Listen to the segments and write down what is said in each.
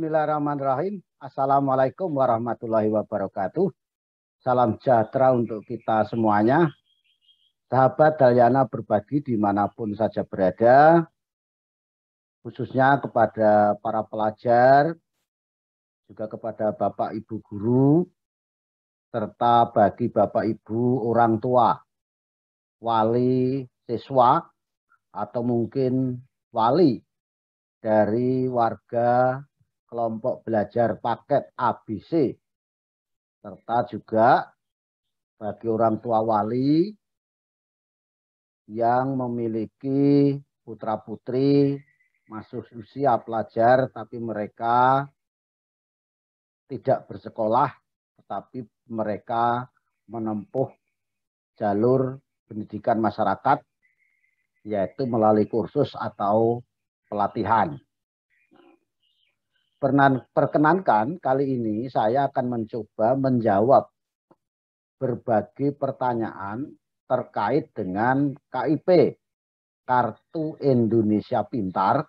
Bismillahirrahmanirrahim. Assalamualaikum warahmatullahi wabarakatuh. Salam sejahtera untuk kita semuanya. Sahabat Dalyana berbagi dimanapun saja berada, khususnya kepada para pelajar, juga kepada Bapak Ibu guru, serta bagi Bapak Ibu orang tua, wali siswa, atau mungkin wali dari warga kelompok belajar paket ABC serta juga bagi orang tua wali yang memiliki putra-putri masuk usia pelajar tapi mereka tidak bersekolah tetapi mereka menempuh jalur pendidikan masyarakat yaitu melalui kursus atau pelatihan. Perkenankan kali ini saya akan mencoba menjawab berbagai pertanyaan terkait dengan KIP Kartu Indonesia Pintar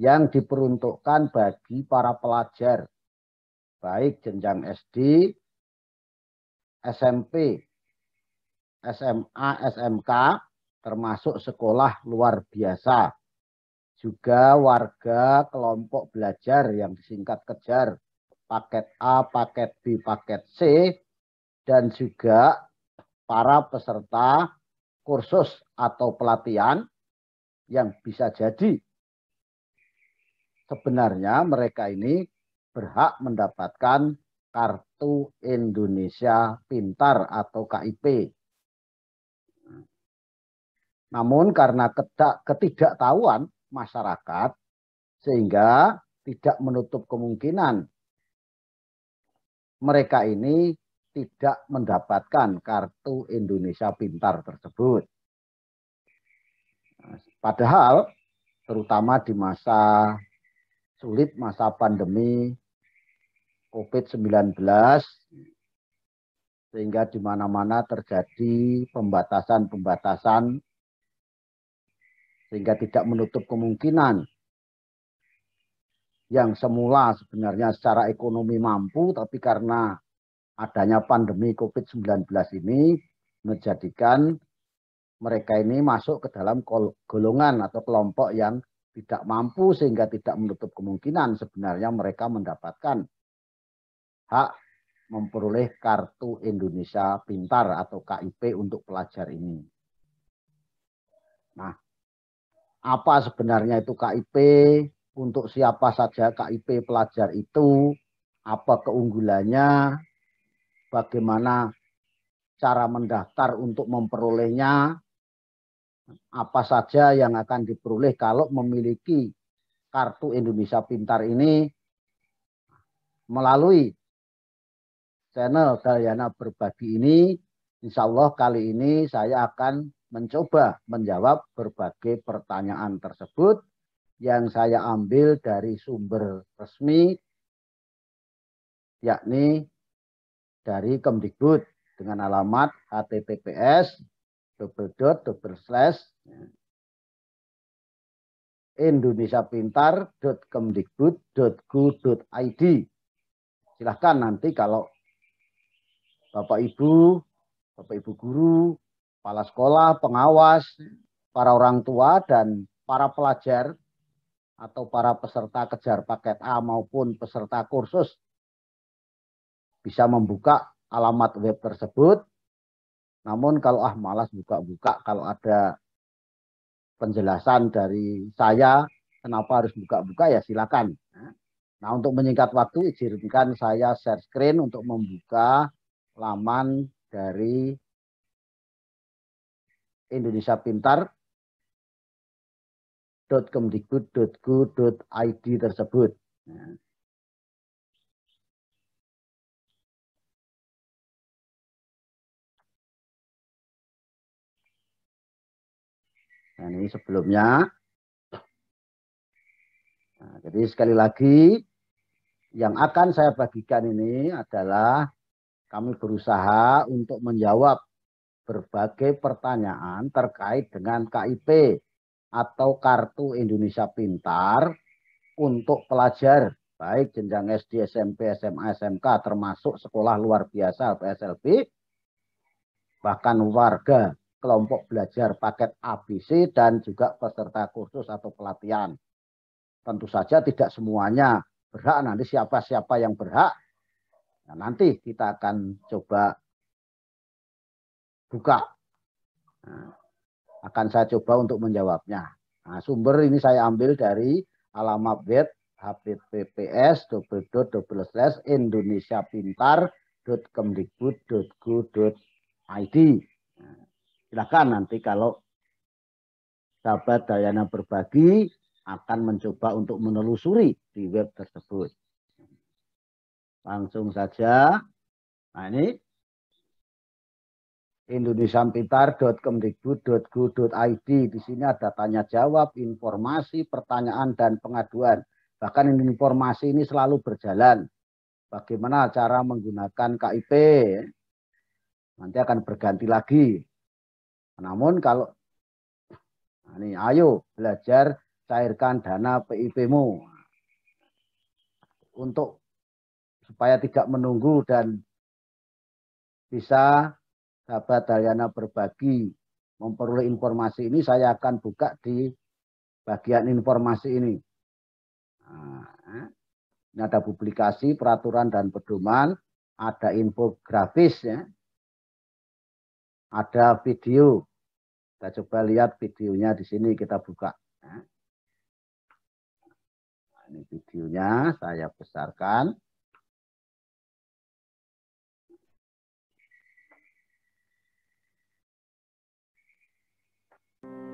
yang diperuntukkan bagi para pelajar baik jenjang SD, SMP, SMA, SMK termasuk sekolah luar biasa juga warga kelompok belajar yang disingkat kejar paket A, paket B, paket C dan juga para peserta kursus atau pelatihan yang bisa jadi sebenarnya mereka ini berhak mendapatkan kartu Indonesia Pintar atau KIP. Namun karena ketidaktahuan masyarakat sehingga tidak menutup kemungkinan mereka ini tidak mendapatkan kartu Indonesia Pintar tersebut. Nah, padahal terutama di masa sulit masa pandemi COVID-19 sehingga di mana-mana terjadi pembatasan-pembatasan sehingga tidak menutup kemungkinan yang semula sebenarnya secara ekonomi mampu tapi karena adanya pandemi Covid-19 ini menjadikan mereka ini masuk ke dalam golongan atau kelompok yang tidak mampu sehingga tidak menutup kemungkinan sebenarnya mereka mendapatkan hak memperoleh kartu Indonesia Pintar atau KIP untuk pelajar ini. Nah, apa sebenarnya itu KIP, untuk siapa saja KIP pelajar itu, apa keunggulannya, bagaimana cara mendaftar untuk memperolehnya, apa saja yang akan diperoleh kalau memiliki kartu Indonesia Pintar ini melalui channel Dayana Berbagi ini, insya Allah kali ini saya akan mencoba menjawab berbagai pertanyaan tersebut yang saya ambil dari sumber resmi yakni dari Kemdikbud dengan alamat https double dot double slash indonesiapintar.kemdikbud.go.id silahkan nanti kalau Bapak Ibu, Bapak Ibu guru, kepala sekolah, pengawas, para orang tua, dan para pelajar atau para peserta kejar paket A maupun peserta kursus bisa membuka alamat web tersebut. Namun kalau ah malas buka-buka, kalau ada penjelasan dari saya kenapa harus buka-buka ya silakan. Nah untuk menyingkat waktu izinkan saya share screen untuk membuka laman dari Indonesia Pintar .kemdikbud.go.id tersebut. Nah. nah. ini sebelumnya. Nah, jadi sekali lagi, yang akan saya bagikan ini adalah kami berusaha untuk menjawab berbagai pertanyaan terkait dengan KIP atau Kartu Indonesia Pintar untuk pelajar baik jenjang SD, SMP, SMA, SMK termasuk sekolah luar biasa PSLB bahkan warga kelompok belajar paket ABC dan juga peserta kursus atau pelatihan. Tentu saja tidak semuanya berhak nanti siapa-siapa yang berhak. Nah, nanti kita akan coba buka. Nah, akan saya coba untuk menjawabnya. Nah, sumber ini saya ambil dari alamat web https indonesiapintar.kemdikbud.go.id. Nah, silakan nanti kalau sahabat Dayana berbagi akan mencoba untuk menelusuri di web tersebut. Langsung saja. Nah ini indonesianpitar.kemdikbud.go.id. Di sini ada tanya jawab, informasi, pertanyaan, dan pengaduan. Bahkan informasi ini selalu berjalan. Bagaimana cara menggunakan KIP? Nanti akan berganti lagi. Namun kalau nah ini ayo belajar cairkan dana PIP-mu untuk supaya tidak menunggu dan bisa sahabat Dalyana berbagi memperoleh informasi ini saya akan buka di bagian informasi ini. Nah, ini ada publikasi, peraturan dan pedoman, ada infografis ya. Ada video. Kita coba lihat videonya di sini kita buka. Nah, ini videonya saya besarkan.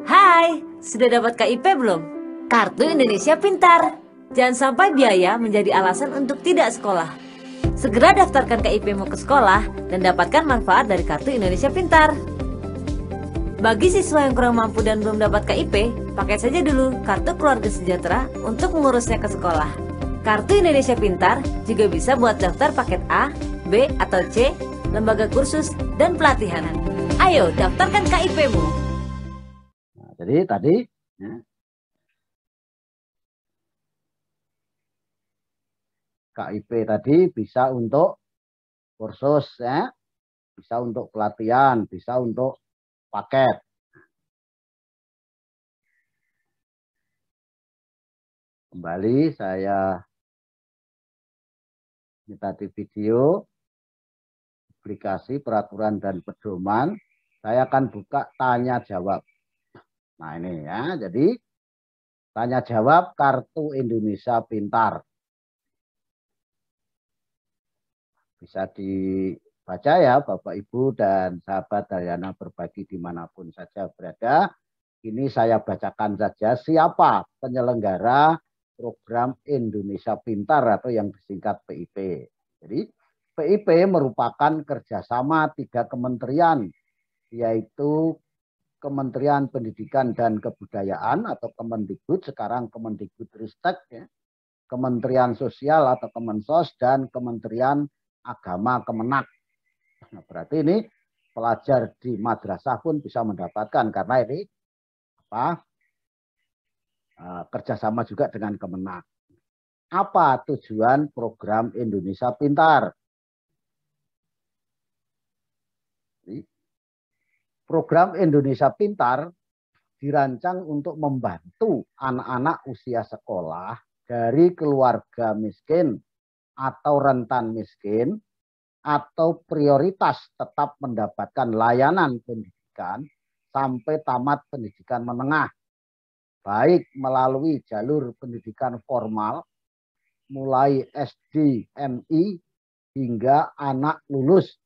Hai, sudah dapat KIP belum? Kartu Indonesia Pintar. Jangan sampai biaya menjadi alasan untuk tidak sekolah. Segera daftarkan KIPmu ke sekolah dan dapatkan manfaat dari Kartu Indonesia Pintar. Bagi siswa yang kurang mampu dan belum dapat KIP, pakai saja dulu Kartu Keluarga Sejahtera untuk mengurusnya ke sekolah. Kartu Indonesia Pintar juga bisa buat daftar paket A, B atau C, lembaga kursus, dan pelatihan. Ayo daftarkan KIPmu! Jadi tadi ya, KIP tadi bisa untuk kursus ya, bisa untuk pelatihan, bisa untuk paket. Kembali saya minta di video aplikasi peraturan dan pedoman. Saya akan buka tanya jawab. Nah ini ya, jadi tanya jawab kartu Indonesia Pintar. Bisa dibaca ya Bapak Ibu dan sahabat Dayana berbagi dimanapun saja berada. Ini saya bacakan saja siapa penyelenggara program Indonesia Pintar atau yang disingkat PIP. Jadi PIP merupakan kerjasama tiga kementerian yaitu Kementerian Pendidikan dan Kebudayaan atau Kemendikbud, sekarang Kemendikbud Ristek, ya, Kementerian Sosial atau Kemensos, dan Kementerian Agama Kemenak. Nah, berarti ini pelajar di madrasah pun bisa mendapatkan karena ini apa e, kerjasama juga dengan Kemenak. Apa tujuan program Indonesia Pintar? program Indonesia Pintar dirancang untuk membantu anak-anak usia sekolah dari keluarga miskin atau rentan miskin atau prioritas tetap mendapatkan layanan pendidikan sampai tamat pendidikan menengah baik melalui jalur pendidikan formal mulai SD, MI hingga anak lulus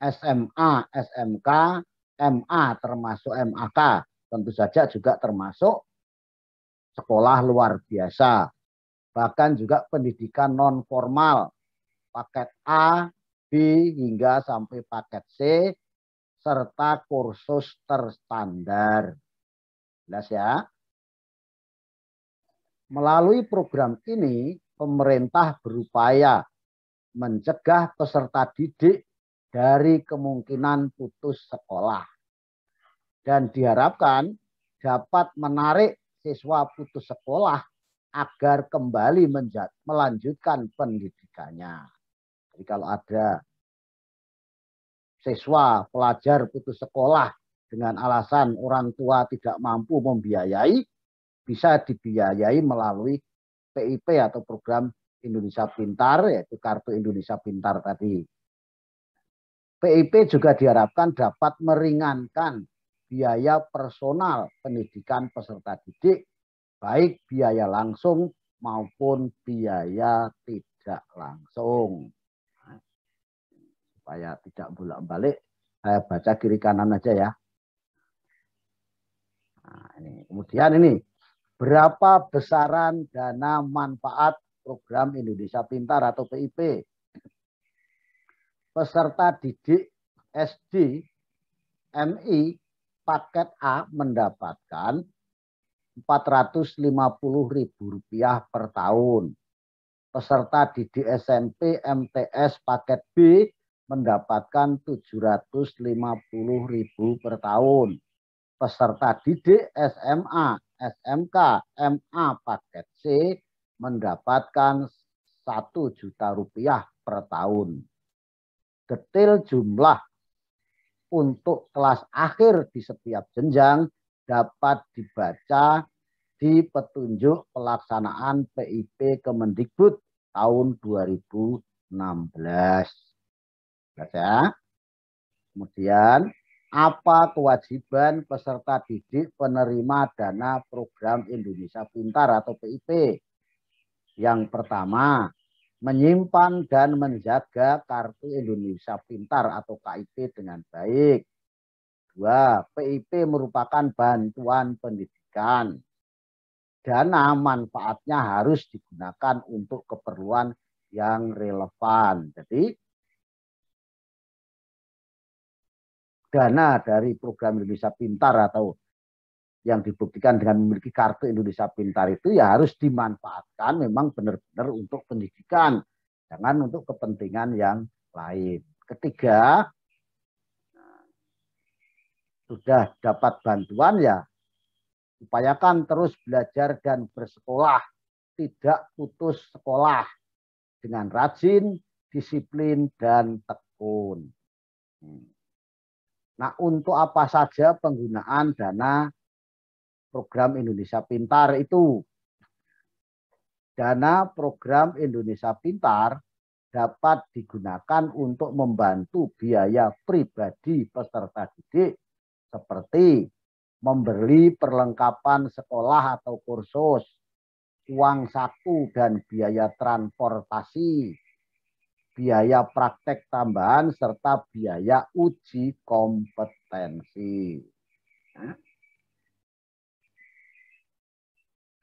SMA, SMK MA termasuk MAK, tentu saja juga termasuk sekolah luar biasa. Bahkan juga pendidikan non formal, paket A, B hingga sampai paket C serta kursus terstandar. Jelas ya? Melalui program ini, pemerintah berupaya mencegah peserta didik dari kemungkinan putus sekolah. Dan diharapkan dapat menarik siswa putus sekolah agar kembali melanjutkan pendidikannya. Jadi kalau ada siswa pelajar putus sekolah dengan alasan orang tua tidak mampu membiayai, bisa dibiayai melalui PIP atau program Indonesia Pintar, yaitu Kartu Indonesia Pintar tadi. PIP juga diharapkan dapat meringankan biaya personal pendidikan peserta didik, baik biaya langsung maupun biaya tidak langsung. Nah, supaya tidak bolak-balik, saya baca kiri kanan aja ya. Nah, ini. Kemudian ini, berapa besaran dana manfaat program Indonesia Pintar atau PIP peserta didik SD MI paket A mendapatkan Rp450.000 per tahun. Peserta didik SMP MTS paket B mendapatkan Rp750.000 per tahun. Peserta didik SMA, SMK, MA paket C mendapatkan satu juta rupiah per tahun detail jumlah untuk kelas akhir di setiap jenjang dapat dibaca di petunjuk pelaksanaan PIP Kemendikbud tahun 2016. Ya. Kemudian, apa kewajiban peserta didik penerima dana program Indonesia Pintar atau PIP? Yang pertama, menyimpan dan menjaga kartu Indonesia Pintar atau KIP dengan baik. Dua, PIP merupakan bantuan pendidikan. Dana manfaatnya harus digunakan untuk keperluan yang relevan. Jadi dana dari program Indonesia Pintar atau yang dibuktikan dengan memiliki kartu Indonesia Pintar itu ya harus dimanfaatkan memang benar-benar untuk pendidikan, jangan untuk kepentingan yang lain. Ketiga, nah, sudah dapat bantuan ya upayakan terus belajar dan bersekolah, tidak putus sekolah dengan rajin, disiplin dan tekun. Hmm. Nah, untuk apa saja penggunaan dana program Indonesia Pintar itu. Dana program Indonesia Pintar dapat digunakan untuk membantu biaya pribadi peserta didik seperti memberi perlengkapan sekolah atau kursus, uang saku dan biaya transportasi, biaya praktek tambahan serta biaya uji kompetensi.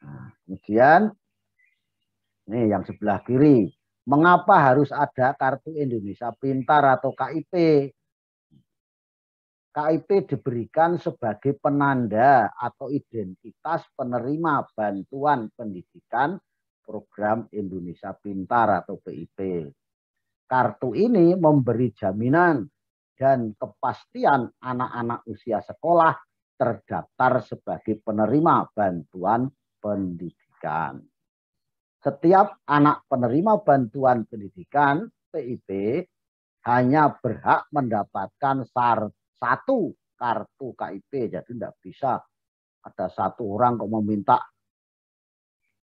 Nah, kemudian ini yang sebelah kiri. Mengapa harus ada kartu Indonesia Pintar atau KIP? KIP diberikan sebagai penanda atau identitas penerima bantuan pendidikan program Indonesia Pintar atau PIP. Kartu ini memberi jaminan dan kepastian anak-anak usia sekolah terdaftar sebagai penerima bantuan pendidikan. Setiap anak penerima bantuan pendidikan PIP hanya berhak mendapatkan satu kartu KIP. Jadi tidak bisa ada satu orang kok meminta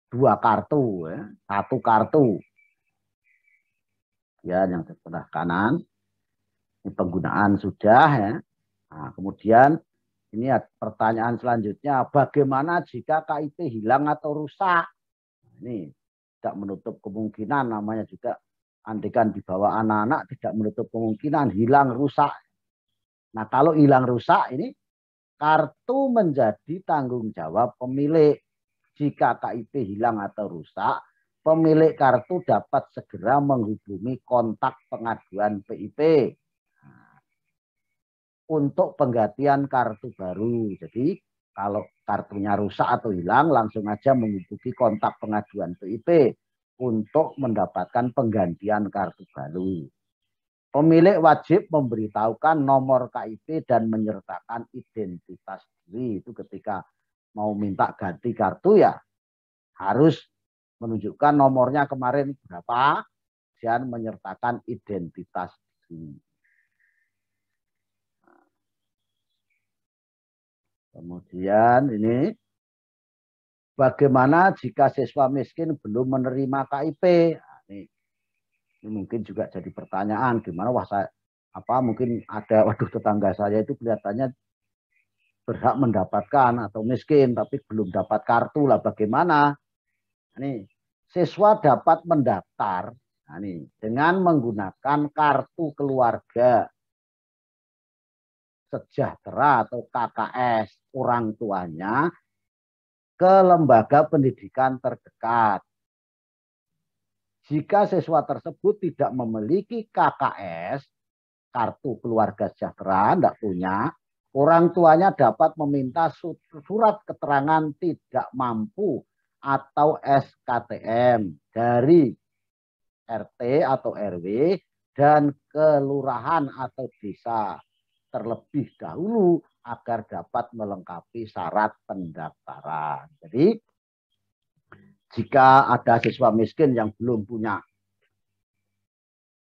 dua kartu, ya. satu kartu. Ya, yang sebelah kanan ini penggunaan sudah ya. Nah, kemudian ini pertanyaan selanjutnya, bagaimana jika KIP hilang atau rusak? Nah, ini tidak menutup kemungkinan namanya juga antikan dibawa anak-anak tidak menutup kemungkinan hilang rusak. Nah, kalau hilang rusak ini kartu menjadi tanggung jawab pemilik. Jika KIP hilang atau rusak, pemilik kartu dapat segera menghubungi kontak pengaduan PIP untuk penggantian kartu baru. Jadi kalau kartunya rusak atau hilang langsung aja menghubungi kontak pengaduan PIP untuk mendapatkan penggantian kartu baru. Pemilik wajib memberitahukan nomor KIP dan menyertakan identitas diri. Itu ketika mau minta ganti kartu ya harus menunjukkan nomornya kemarin berapa dan menyertakan identitas diri. Kemudian ini bagaimana jika siswa miskin belum menerima KIP? Nah, ini, ini mungkin juga jadi pertanyaan gimana wah saya apa mungkin ada waduh tetangga saya itu kelihatannya berhak mendapatkan atau miskin tapi belum dapat kartu lah bagaimana? ini siswa dapat mendaftar nah, ini, dengan menggunakan kartu keluarga sejahtera atau KKS orang tuanya ke lembaga pendidikan terdekat. Jika siswa tersebut tidak memiliki KKS, kartu keluarga sejahtera, tidak punya, orang tuanya dapat meminta surat keterangan tidak mampu atau SKTM dari RT atau RW dan kelurahan atau desa terlebih dahulu agar dapat melengkapi syarat pendaftaran. Jadi jika ada siswa miskin yang belum punya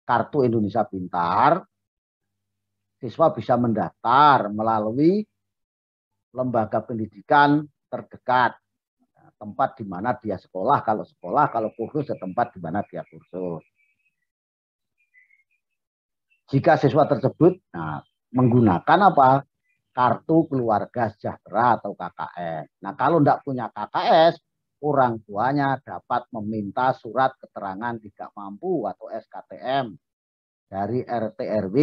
kartu Indonesia Pintar, siswa bisa mendaftar melalui lembaga pendidikan terdekat nah, tempat di mana dia sekolah kalau sekolah kalau kursus ya tempat di mana dia kursus jika siswa tersebut nah menggunakan apa? Kartu Keluarga Sejahtera atau KKS. Nah, kalau tidak punya KKS, orang tuanya dapat meminta surat keterangan tidak mampu atau SKTM dari RT RW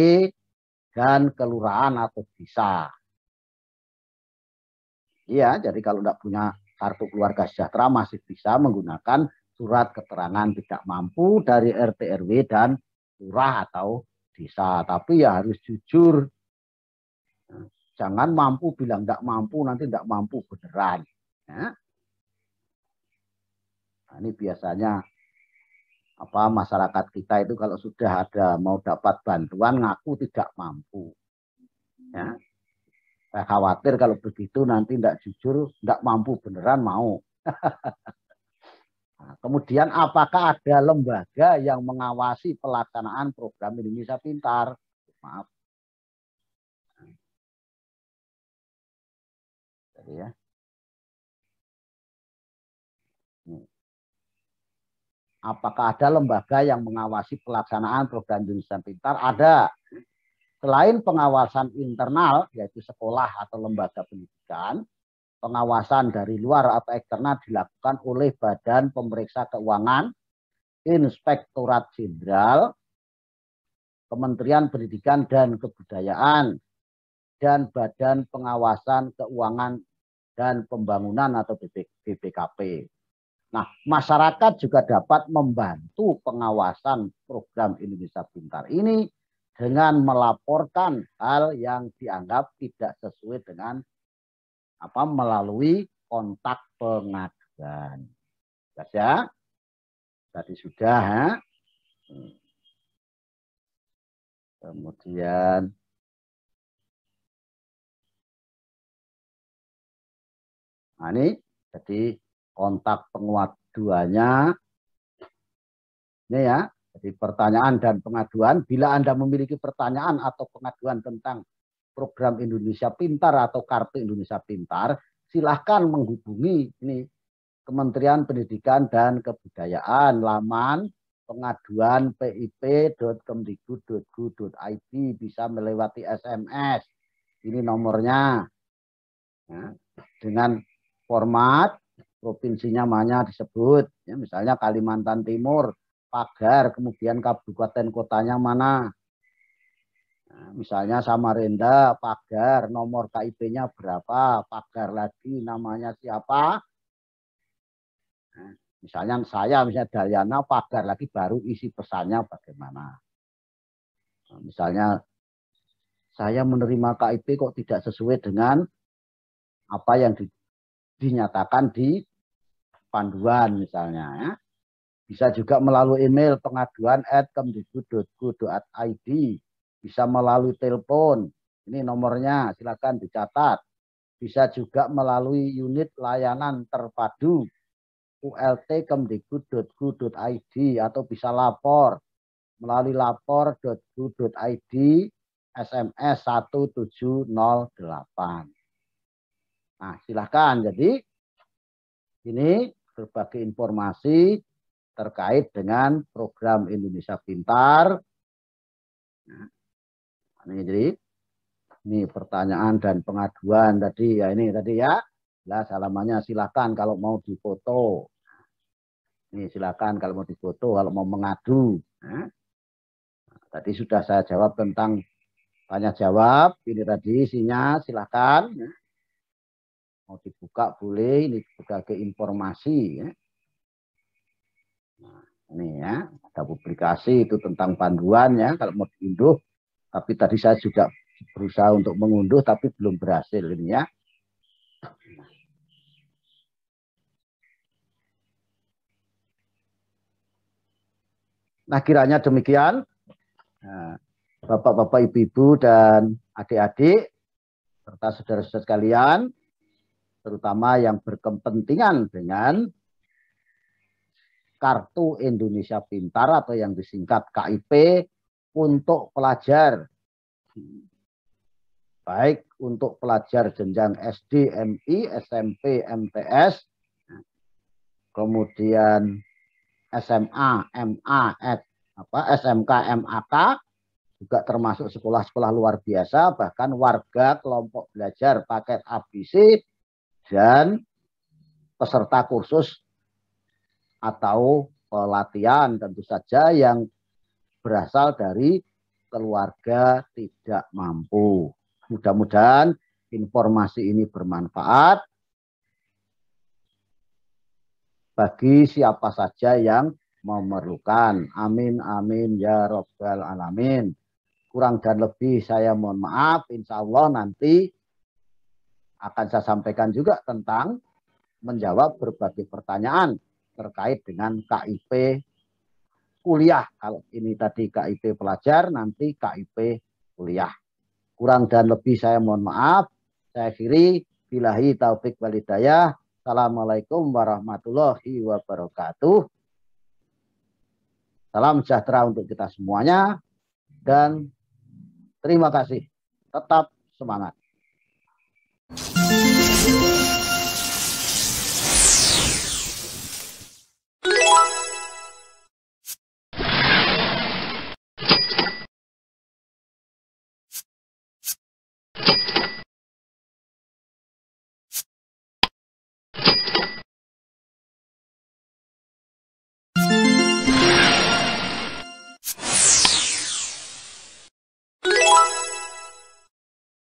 dan kelurahan atau desa. Iya, jadi kalau tidak punya kartu keluarga sejahtera masih bisa menggunakan surat keterangan tidak mampu dari RT RW dan lurah atau desa. Tapi ya harus jujur Jangan mampu bilang tidak mampu, nanti tidak mampu beneran. Ya. Nah, ini biasanya apa masyarakat kita itu kalau sudah ada mau dapat bantuan ngaku tidak mampu. Ya. Saya khawatir kalau begitu nanti tidak jujur, tidak mampu beneran mau. Nah, kemudian apakah ada lembaga yang mengawasi pelaksanaan program Indonesia Pintar? Maaf, tadi ya. Apakah ada lembaga yang mengawasi pelaksanaan program jurusan Pintar? Ada. Selain pengawasan internal, yaitu sekolah atau lembaga pendidikan, pengawasan dari luar atau eksternal dilakukan oleh Badan Pemeriksa Keuangan, Inspektorat Jenderal, Kementerian Pendidikan dan Kebudayaan, dan Badan Pengawasan Keuangan dan Pembangunan atau BPKP. Nah, masyarakat juga dapat membantu pengawasan program Indonesia Pintar ini dengan melaporkan hal yang dianggap tidak sesuai dengan apa melalui kontak pengaduan. Jelas ya? Tadi sudah. ya. Kemudian Nah, ini jadi kontak penguat duanya. Ini ya, jadi pertanyaan dan pengaduan. Bila Anda memiliki pertanyaan atau pengaduan tentang program Indonesia Pintar atau Kartu Indonesia Pintar, silahkan menghubungi ini Kementerian Pendidikan dan Kebudayaan laman pengaduan pip.kemdikbud.go.id bisa melewati SMS. Ini nomornya. Nah, dengan format provinsinya mana disebut ya, misalnya Kalimantan Timur pagar kemudian kabupaten kotanya mana nah, misalnya Samarinda pagar nomor KIP-nya berapa pagar lagi namanya siapa nah, misalnya saya misalnya Dayana pagar lagi baru isi pesannya bagaimana nah, misalnya saya menerima KIP kok tidak sesuai dengan apa yang dinyatakan di panduan misalnya ya. Bisa juga melalui email pengaduan at kemdikbud.go.id. Bisa melalui telepon. Ini nomornya, silakan dicatat. Bisa juga melalui unit layanan terpadu ULT kemdikbud.go.id atau bisa lapor melalui lapor.go.id SMS 1708. Nah, silahkan. Jadi ini berbagai informasi terkait dengan program Indonesia Pintar. Nah, ini jadi ini pertanyaan dan pengaduan tadi ya ini tadi ya. Lah salamannya silakan kalau mau difoto. Ini silakan kalau mau difoto kalau mau mengadu. Nah, tadi sudah saya jawab tentang tanya jawab ini tadi isinya silakan. Nah, mau dibuka boleh ini sebagai informasi ya. Nah, ini ya ada publikasi itu tentang panduan ya kalau mau diunduh tapi tadi saya juga berusaha untuk mengunduh tapi belum berhasil ini ya. Nah kiranya demikian. Nah, bapak-bapak, ibu-ibu, dan adik-adik, serta saudara-saudara sekalian, terutama yang berkepentingan dengan Kartu Indonesia Pintar atau yang disingkat KIP untuk pelajar baik untuk pelajar jenjang SD, MI, SMP, MTS, kemudian SMA, MA, apa SMK, MAK juga termasuk sekolah-sekolah luar biasa bahkan warga kelompok belajar paket ABC dan peserta kursus atau pelatihan tentu saja yang berasal dari keluarga tidak mampu. Mudah-mudahan informasi ini bermanfaat bagi siapa saja yang memerlukan. Amin, amin, ya robbal alamin. Kurang dan lebih saya mohon maaf. Insya Allah nanti akan saya sampaikan juga tentang menjawab berbagai pertanyaan terkait dengan KIP kuliah. Kalau ini tadi KIP pelajar, nanti KIP kuliah. Kurang dan lebih saya mohon maaf. Saya akhiri. Bilahi taufik walidayah. Assalamualaikum warahmatullahi wabarakatuh. Salam sejahtera untuk kita semuanya. Dan terima kasih. Tetap semangat.